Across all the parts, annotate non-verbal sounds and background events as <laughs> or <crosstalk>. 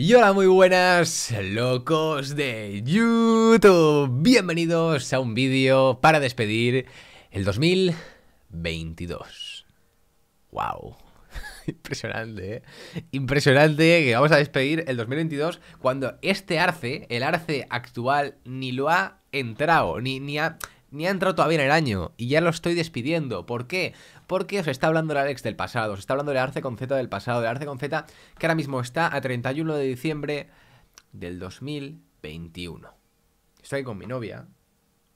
Y hola muy buenas locos de YouTube, bienvenidos a un vídeo para despedir el 2022. ¡Wow! <laughs> Impresionante, ¿eh? Impresionante que vamos a despedir el 2022 cuando este arce, el arce actual, ni lo ha entrado, ni, ni ha ni ha entrado todavía en el año y ya lo estoy despidiendo. ¿Por qué? Porque os está hablando el Alex del pasado, os está hablando de Arce con Z del pasado, de Arce con Z que ahora mismo está a 31 de diciembre del 2021. Estoy con mi novia.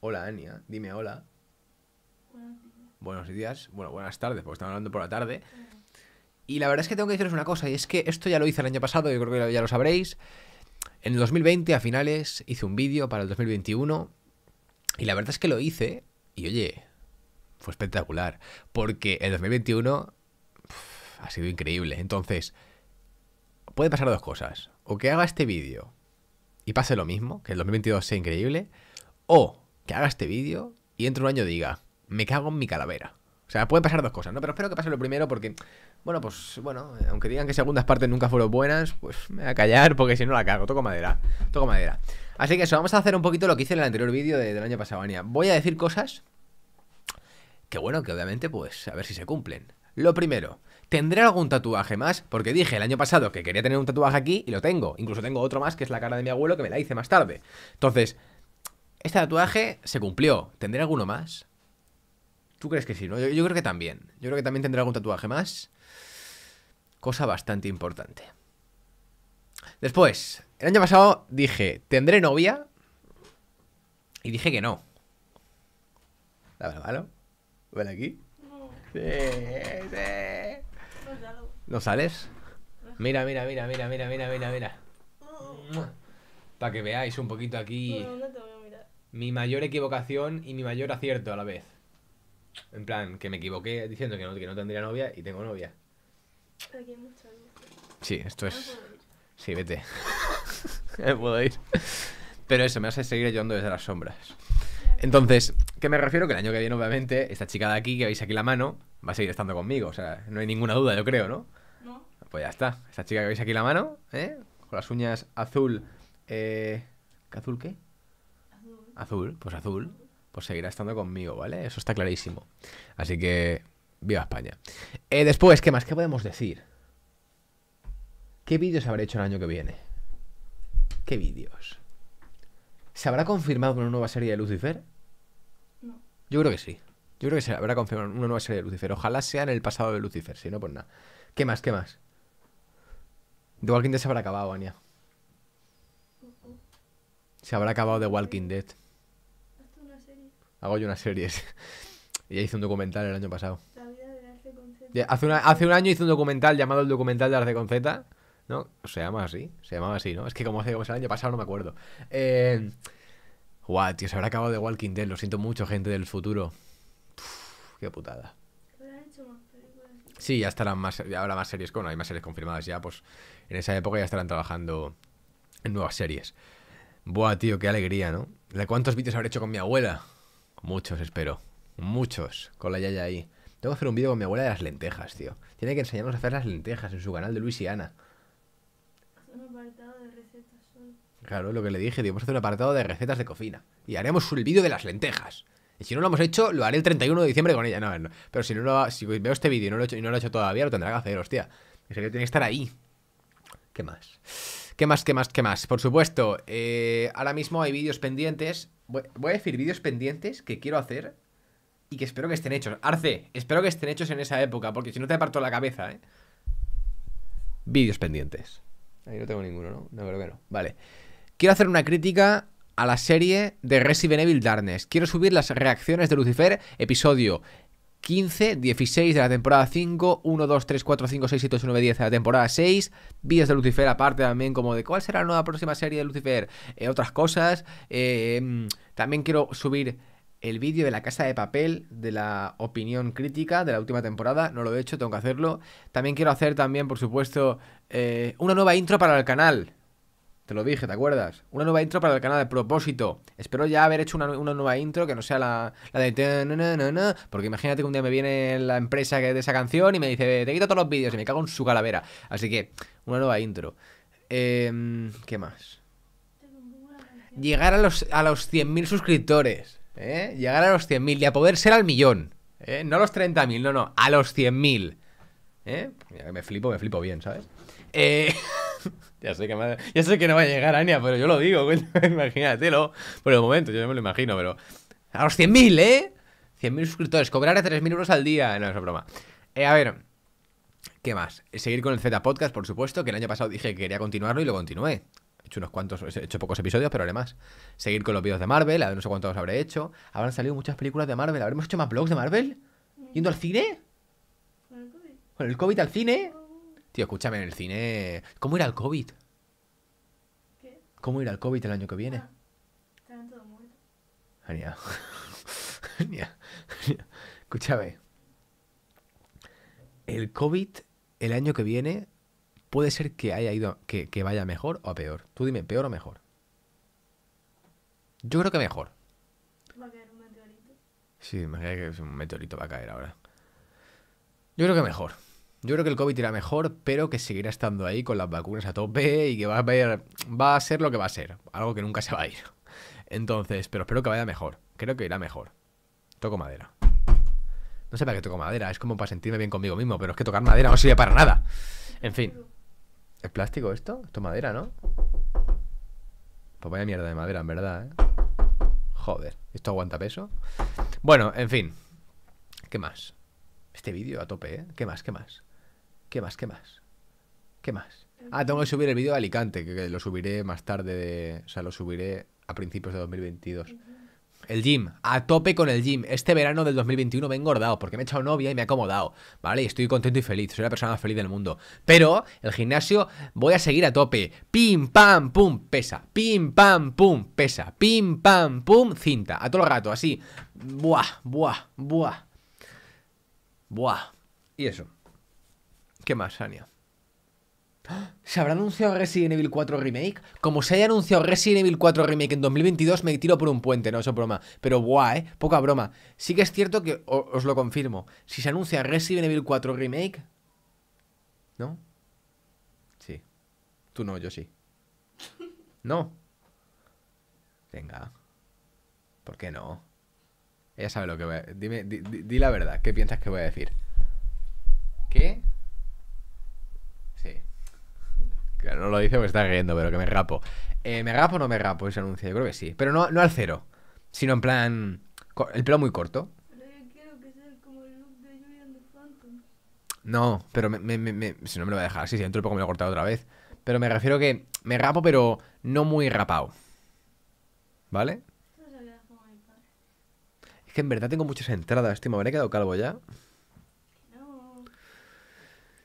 Hola, Ania. Dime hola. Buenos días. Bueno, buenas tardes, porque estamos hablando por la tarde. Y la verdad es que tengo que deciros una cosa, y es que esto ya lo hice el año pasado, yo creo que ya lo sabréis. En el 2020, a finales, hice un vídeo para el 2021 y la verdad es que lo hice y oye, fue espectacular, porque el 2021 ha sido increíble. Entonces, puede pasar dos cosas. O que haga este vídeo y pase lo mismo, que el 2022 sea increíble, o que haga este vídeo y dentro un año diga, me cago en mi calavera. O sea, pueden pasar dos cosas, ¿no? Pero espero que pase lo primero porque, bueno, pues, bueno, aunque digan que segundas partes nunca fueron buenas, pues me voy a callar porque si no la cago, toco madera, toco madera. Así que eso, vamos a hacer un poquito lo que hice en el anterior vídeo del año pasado, Ania. Voy a decir cosas que, bueno, que obviamente, pues, a ver si se cumplen. Lo primero, ¿tendré algún tatuaje más? Porque dije el año pasado que quería tener un tatuaje aquí y lo tengo. Incluso tengo otro más que es la cara de mi abuelo que me la hice más tarde. Entonces, este tatuaje se cumplió. ¿Tendré alguno más? ¿Tú crees que sí? No? Yo, creo que también. Yo creo que también tendré algún tatuaje más. Cosa bastante importante. Después, el año pasado dije, ¿tendré novia? Y dije que no. La verdad, Ven aquí. No. Sí, No, sales? Mira, mira, mira, mira, mira, mira, mira, mira. Para que veáis un poquito aquí. Mi mayor equivocación y mi mayor acierto a la vez. En plan, que me equivoqué diciendo que no, tendría novia y tengo novia. Sí, esto es. Sí, vete. me <laughs> puedo ir. Pero eso, me vas a seguir ayudando desde las sombras. Entonces, ¿qué me refiero? Que el año que viene, obviamente, esta chica de aquí, que veis aquí la mano, va a seguir estando conmigo. O sea, no hay ninguna duda, yo creo, ¿no? No. Pues ya está. Esta chica que veis aquí la mano, ¿eh? Con las uñas azul. Eh... ¿Azul qué? Azul. Azul, pues azul pues seguirá estando conmigo, ¿vale? Eso está clarísimo. Así que, viva España. Eh, después, ¿qué más? ¿Qué podemos decir? ¿Qué vídeos habrá hecho el año que viene? ¿Qué vídeos? ¿Se habrá confirmado una nueva serie de Lucifer? No. Yo creo que sí. Yo creo que se habrá confirmado una nueva serie de Lucifer. Ojalá sea en el pasado de Lucifer, si no, pues nada. ¿Qué más? ¿Qué más? The Walking Dead se habrá acabado, Ania. Se habrá acabado The Walking Dead. Hago yo unas series. <laughs> Ya hice un documental el año pasado. Hace, hace un año hice un documental llamado El documental de Arce con Z. ¿No? Se llama así. Se llamaba así, ¿no? Es que como hace el año pasado no me acuerdo. Eh. Guau, tío, se habrá acabado de Walking Dead. Lo siento mucho, gente del futuro. qué putada. Sí, ya estarán más, ya habrá más series con, hay más series confirmadas ya, pues en esa época ya estarán trabajando en nuevas series. Buah, tío, qué alegría, ¿no? cuántos vídeos habré hecho con mi abuela? Muchos, espero. Muchos. Con la Yaya ahí. Tengo que hacer un vídeo con mi abuela de las lentejas, tío. Tiene que enseñarnos a hacer las lentejas en su canal de Luis y Un apartado de recetas solo. Claro, lo que le dije, tío. Vamos a hacer un apartado de recetas de cocina. Y haremos el vídeo de las lentejas. Y si no lo hemos hecho, lo haré el 31 de diciembre con ella. No, Pero si no lo, veo este vídeo y no lo he hecho, y no lo he hecho todavía, lo tendrá que hacer, hostia. es que tiene que estar ahí. ¿Qué más? ¿Qué más, qué más, qué más? Por supuesto, eh, ahora mismo hay vídeos pendientes. Voy a decir vídeos pendientes que quiero hacer y que espero que estén hechos. Arce, espero que estén hechos en esa época, porque si no te parto la cabeza, ¿eh? Vídeos pendientes. Ahí no tengo ninguno, ¿no? No creo bueno. Vale. Quiero hacer una crítica a la serie de Resident Evil Darkness. Quiero subir las reacciones de Lucifer, episodio 15, 16 de la temporada 5, 1, 2, 3, 4, 5, 6, 7, 8, 9, 10 de la temporada 6, vídeos de Lucifer aparte también como de cuál será la nueva próxima serie de Lucifer, eh, otras cosas, eh, em, también quiero subir el vídeo de la casa de papel, de la opinión crítica de la última temporada, no lo he hecho, tengo que hacerlo, también quiero hacer también por supuesto eh, una nueva intro para el canal, te lo dije, ¿te acuerdas? Una nueva intro para el canal de propósito. Espero ya haber hecho una, nueva intro que no sea la, de... porque imagínate que un día me viene la empresa de esa canción y me dice, te quito todos los vídeos y me cago en su calavera. Así que, una nueva intro. Em, ¿Qué más? Llegar a los, a los 100.000 suscriptores. ¿eh? Llegar a los 100.000 y a poder ser al millón. ¿eh? No a los 30.000, no, no, a los 100.000. ¿Eh? Me flipo, me flipo bien, ¿sabes? Eh... <laughs> Ya sé, que no va a llegar Ania, pero yo lo digo, <laughs> Imagínatelo. Por el momento, yo me lo imagino, pero. A los 100.000, ¿eh? 100.000 suscriptores, cobrar a 3.000 euros al día. No, es broma. Eh, a ver, ¿qué más? Seguir con el Z Podcast, por supuesto, que el año pasado dije que quería continuarlo y lo continué. He hecho unos cuantos, he hecho pocos episodios, pero haré más. Seguir con los vídeos de Marvel, a ver, no sé cuántos habré hecho. Habrán salido muchas películas de Marvel. ¿Habremos hecho más blogs de Marvel? ¿Yendo al cine? ¿Con el COVID? ¿Con el COVID al cine? Tío, escúchame, en el cine. ¿Cómo irá el COVID? ¿Qué? ¿Cómo irá el COVID el año que viene? Ah, Están todos muertos. <laughs> Genial. Genial. Escúchame. El COVID el año que viene puede ser que haya ido. Que, vaya mejor o peor. Tú dime, ¿peor o mejor? Yo creo que mejor. ¿Va a caer un meteorito? Sí, imagínate que un meteorito va a caer ahora. Yo creo que mejor. Yo creo que el COVID irá mejor, pero que seguirá estando ahí con las vacunas a tope y que va a, ver, va a ser lo que va a ser, algo que nunca se va a ir. Entonces, pero espero que vaya mejor, creo que irá mejor. Toco madera. No sé para qué toco madera, es como para sentirme bien conmigo mismo, pero es que tocar madera no sirve para nada. En fin. ¿Es plástico esto? Esto es madera, ¿no? Pues vaya mierda de madera, en verdad, ¿eh? Joder, ¿esto aguanta peso? Bueno, en fin. ¿Qué más? Este vídeo a tope, ¿eh? ¿Qué más? ¿Qué más? ¿Qué más? ¿Qué más? ¿Qué más? Ah, tengo que subir el vídeo de Alicante, que, lo subiré más tarde, o sea, lo subiré a principios de 2022. El gym, a tope con el gym. Este verano del 2021 me he engordado porque me he echado novia y me he acomodado, ¿vale? Y estoy contento y feliz, soy la persona más feliz del mundo. Pero el gimnasio voy a seguir a tope. Pim, pam, pum, pesa. Pim, pam, pum, pesa. Pim, pam, pum, cinta. A todo el rato, así. Buah, buah, buah. Buah. Y eso. ¿Qué más, Sania? ¿Se habrá anunciado Resident Evil 4 Remake? Como se haya anunciado Resident Evil 4 Remake en 2022, me tiro por un puente, no, eso es broma. Pero buah, ¿eh? Poca broma. Sí que es cierto que, os lo confirmo, si se anuncia Resident Evil 4 Remake... ¿No? Sí. Tú no, yo sí. No. Venga. ¿Por qué no? Ella sabe lo que voy a... Dime, di, di la verdad. ¿Qué piensas que voy a decir? ¿Qué? no lo dice porque está riendo, pero que me rapo. Eh, ¿Me rapo o no me rapo ese anuncio? Yo creo que sí. Pero no, no al cero, sino en plan. El pelo muy corto. No, pero me, si no me lo va a dejar Sí, si dentro de poco me lo he cortado otra vez. Pero me refiero que me rapo, pero no muy rapado. ¿Vale? Es que en verdad tengo muchas entradas, tío. ¿Me habré quedado calvo ya?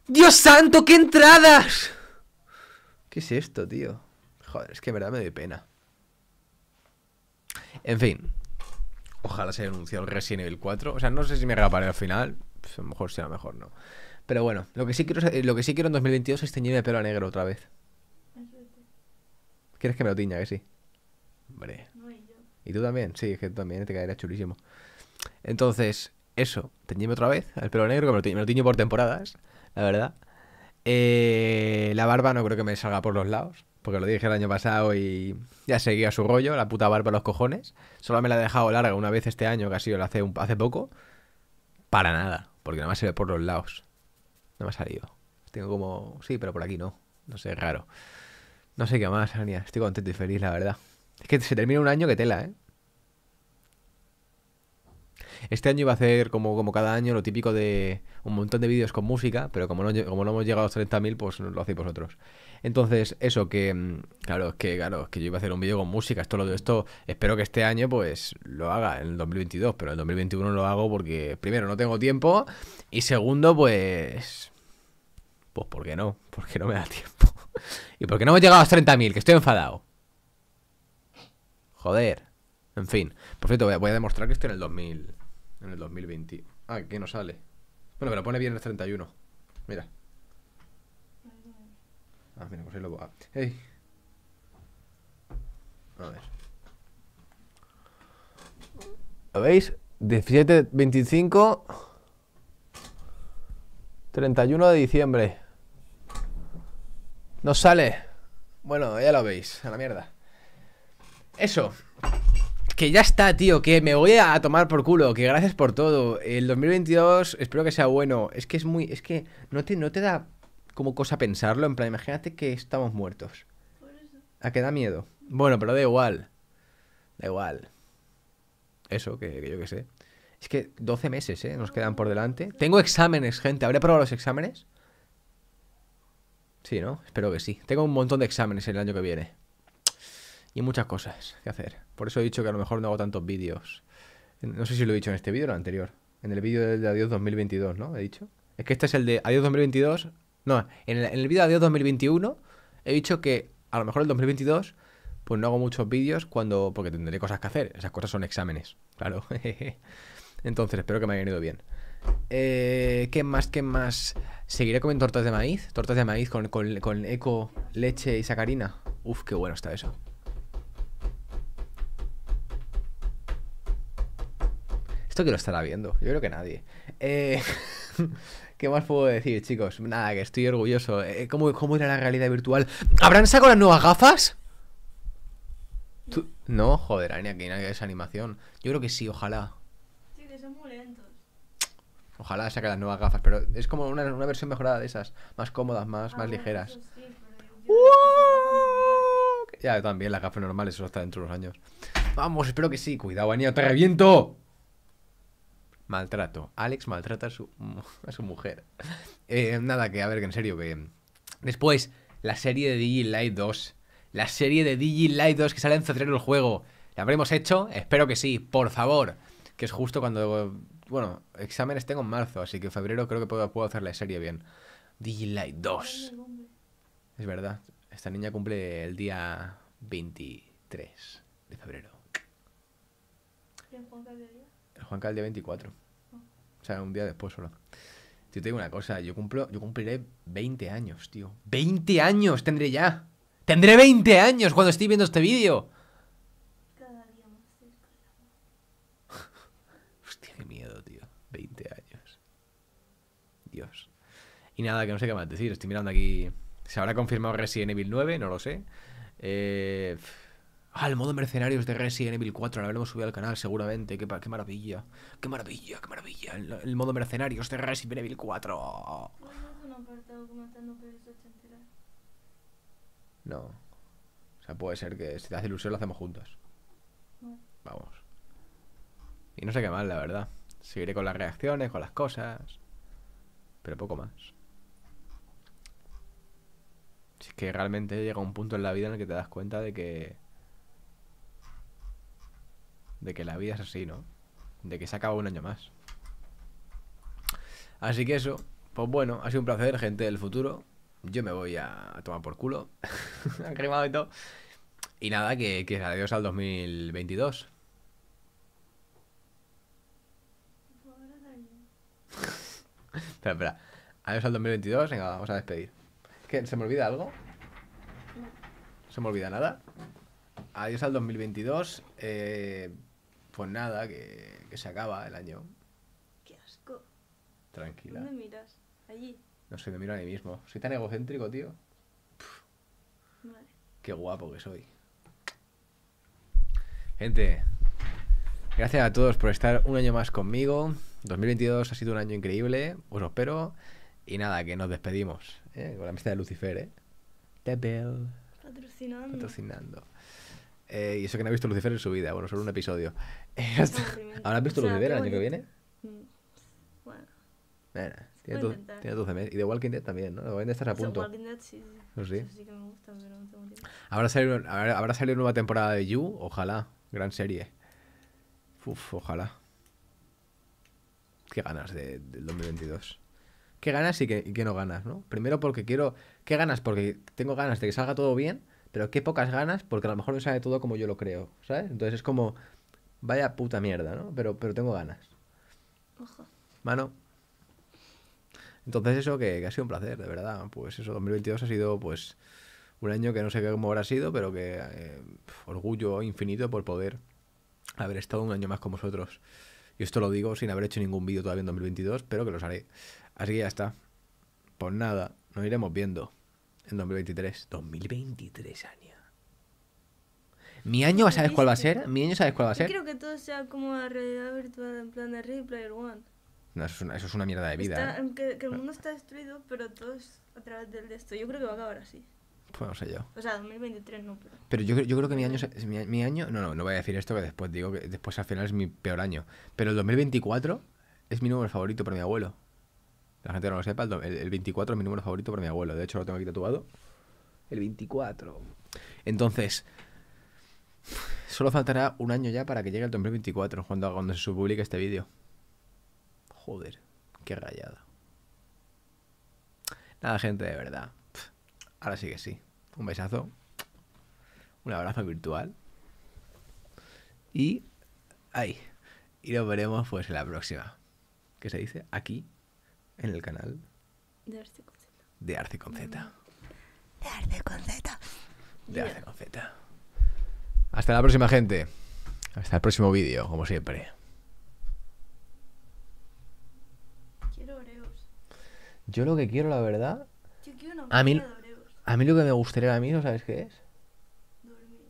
¡Dios santo, qué entradas! ¿Qué es esto, tío? Joder, es que en verdad me doy pena. En fin. Ojalá se haya el Resident Evil 4. O sea, no sé si me regaparé al final. Pues a lo mejor sí, a mejor no. Pero bueno, lo que sí quiero, eh, lo que sí quiero en 2022 es teñirme el pelo a negro otra vez. ¿Quieres que me lo tiña? Que sí. Hombre. Y tú también, sí, es que también te caerá chulísimo. Entonces, eso, Teñirme otra vez el pelo negro, que me lo tiño por temporadas, la verdad. Eh, la barba no creo que me salga por los lados, porque lo dije el año pasado y ya seguía su rollo, la puta barba a los cojones. Solo me la he dejado larga una vez este año, que ha sido hace, hace poco. Para nada, porque nada más se ve por los lados. No me ha salido. Tengo como... Sí, pero por aquí no. No sé, raro. No sé qué más, Ania. Estoy contento y feliz, la verdad. Es que se termina un año que tela, ¿eh? Este año iba a hacer como, como cada año lo típico de un montón de vídeos con música, pero como no, como no hemos llegado a los 30.000, pues lo hacéis vosotros. Entonces, eso que, mm, claro, es que, claro, que yo iba a hacer un vídeo con música, esto lo de esto, espero que este año pues lo haga en el 2022, pero en el 2021 lo hago porque primero no tengo tiempo y segundo pues... Pues ¿por qué no? <laughs> Porque no me da tiempo. <laughs> y porque no hemos llegado a los 30.000, que estoy enfadado. Joder. En fin. Por cierto, voy a demostrar que estoy en el 2000. En el 2020. Ah, que no sale. Bueno, pero pone bien el 31. Mira. Ah, mira, pues ahí lo ah, A ver. ¿Lo veis? 17, 25. 31 de diciembre. No sale. Bueno, ya lo veis. A la mierda. Eso que ya está, tío, que me voy a tomar por culo, que gracias por todo. El 2022 espero que sea bueno. Es que es muy, es que no te, no te da como cosa pensarlo, en plan, imagínate que estamos muertos. ¿A que da miedo? Bueno, pero da igual. Da igual. Eso, que, yo qué sé. Es que 12 meses, ¿eh? Nos quedan por delante. Tengo exámenes, gente. ¿Habré probado los exámenes? Sí, ¿no? Espero que sí. Tengo un montón de exámenes el año que viene y muchas cosas que hacer. Por eso he dicho que a lo mejor no hago tantos vídeos. No sé si lo he dicho en este vídeo o en el anterior. En el vídeo de Adiós 2022, ¿no? He dicho. Es que este es el de Adiós 2022. No, en el, vídeo de Adiós 2021 he dicho que a lo mejor el 2022 pues no hago muchos vídeos cuando porque tendré cosas que hacer. Esas cosas son exámenes, <laughs> claro. Entonces, espero que me haya ido bien. Eh, ¿Qué más? ¿Qué más? ¿Seguiré comiendo tortas de maíz? ¿Tortas de maíz con, con eco, leche y sacarina? Uf, qué bueno está eso. ¿Esto que lo estará viendo? Yo creo que nadie. Eh, <laughs> ¿Qué más puedo decir, chicos? Nada, que estoy orgulloso. Eh, ¿cómo, ¿Cómo era la realidad virtual? ¿Habrán sacado las nuevas gafas? No, joder, Ania, que nadie esa animación. Yo creo que sí, ojalá. Sí, que son muy lentos. Ojalá saquen las nuevas gafas, pero es como una, una versión mejorada de esas. Más cómodas, más, más ligeras. Ya, también las gafas normales, eso está dentro de los años. Vamos, espero que sí. Cuidado, Ania, te reviento maltrato. Alex maltrata a su, <laughs> a su mujer. Eh, nada, que a ver, que en serio, que... Después, la serie de DigiLight Light 2. La serie de DigiLight Light 2 que sale en febrero el juego. ¿La habremos hecho? Espero que sí, por favor. Que es justo cuando... Bueno, exámenes tengo en marzo, así que en febrero creo que puedo, hacer la serie bien. DigiLight Light 2. Es verdad. Esta niña cumple el día 23 de febrero. ¿Quién Juan de 24. O sea, un día después solo. Yo te digo una cosa, yo cumplo, yo cumpliré 20 años, tío. ¡20 años tendré ya! ¡Tendré 20 años cuando estoy viendo este vídeo! Cada día más <laughs> Hostia, qué miedo, tío. 20 años. Dios. Y nada, que no sé qué más decir. Estoy mirando aquí. ¿Se habrá confirmado Resident Evil 9? No lo sé. Eh. Ah, el modo mercenarios de Resident Evil 4, lo habremos subido al canal seguramente. Qué, qué maravilla. Qué maravilla, qué maravilla. El, modo mercenarios de Resident Evil 4. No. O sea, puede ser que si te das ilusión lo hacemos juntos Vamos. Y no sé qué más, la verdad. Seguiré con las reacciones, con las cosas. Pero poco más. Si es que realmente llega un punto en la vida en el que te das cuenta de que de que la vida es así, ¿no? De que se acaba un año más. Así que eso, pues bueno, ha sido un placer, gente del futuro. Yo me voy a tomar por culo. <laughs> Cremado y todo. Y nada, que, adiós al 2022. <laughs> espera, espera. Adiós al 2022. Venga, vamos a despedir. ¿Qué? ¿Se me olvida algo? No. ¿Se me olvida nada? Adiós al 2022. Eh pues nada, que, se acaba el año. Qué asco. Tranquila. miras? Allí. No sé, me miro a mí mismo. Soy tan egocéntrico, tío. Qué guapo que soy. Gente, gracias a todos por estar un año más conmigo. 2022 ha sido un año increíble, os lo espero. Y nada, que nos despedimos ¿eh? con la misa de Lucifer, ¿eh? Patrocinando. Patrocinando. Eh, y eso que no ha visto Lucifer en su vida, bueno, solo un episodio. <laughs> Eh, ¿Ahora visto Lucifer el año que viene? Mm, bueno. tiene, tu, 12 meses. Y de Walking Dead también, ¿no? de Walking Dead a punto. sí. sí que me gusta, pero tengo tiempo. ¿Habrá salido, habrá, nueva temporada de You? Ojalá. Gran serie. Uf, ojalá. Qué ganas de, del 2022. Qué ganas y qué, y qué no ganas, ¿no? Primero porque quiero... ¿Qué ganas? Porque tengo ganas de que salga todo bien pero qué pocas ganas, porque a lo mejor no sabe todo como yo lo creo, ¿sabes? Entonces es como, vaya puta mierda, ¿no? Pero, pero tengo ganas. Ojo. Mano. Entonces eso que, ha sido un placer, de verdad. Pues eso, 2022 ha sido pues un año que no sé cómo habrá sido, pero que eh, orgullo infinito por poder haber estado un año más con vosotros. Y esto lo digo sin haber hecho ningún vídeo todavía en 2022, pero que lo haré. Así que ya está. Pues nada, nos iremos viendo. En 2023. 2023, año? Mi año, ¿sabes cuál va a ser? Mi año, ¿sabes cuál va a ser? Yo creo que todo sea como la realidad virtual en plan de Replay Player One. No, eso es una, mierda de vida. ¿eh? que, el mundo está destruido, pero todo es a través del de esto. Yo creo que va a acabar así. Pues no sé yo. O sea, 2023 no, pero... Pero yo, yo creo que mi año, año... No, no, no voy a decir esto, que después digo que después al final es mi peor año. Pero el 2024 es mi número favorito para mi abuelo. La gente no lo sepa, el, 24 es mi número favorito por mi abuelo. De hecho, lo tengo aquí tatuado. El 24. Entonces, solo faltará un año ya para que llegue el 2024, cuando, cuando se publique este vídeo. Joder, qué rayada. Nada, gente, de verdad. Ahora sí que sí. Un besazo. Un abrazo virtual. Y... Ahí. Y nos veremos pues en la próxima. ¿Qué se dice? Aquí en el canal? De Arte con Z. De Arte con Z. Mm. De Arce con Z. Hasta la próxima, gente. Hasta el próximo vídeo, como siempre. Yo lo que quiero, la verdad. a mí, A mí lo que me gustaría a mí, ¿no sabes qué es? Dormir.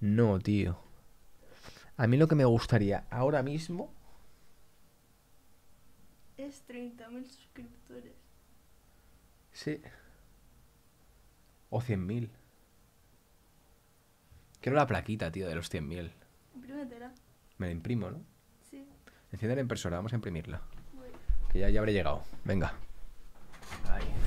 No, tío. A mí lo que me gustaría ahora mismo 30.000 suscriptores. Sí. O 100.000. Quiero la plaquita, tío, de los 100.000. Imprímetela. Me la imprimo, ¿no? Sí. Enciende la impresora, vamos a imprimirla. Que ya, ya habré llegado. Venga. Ahí.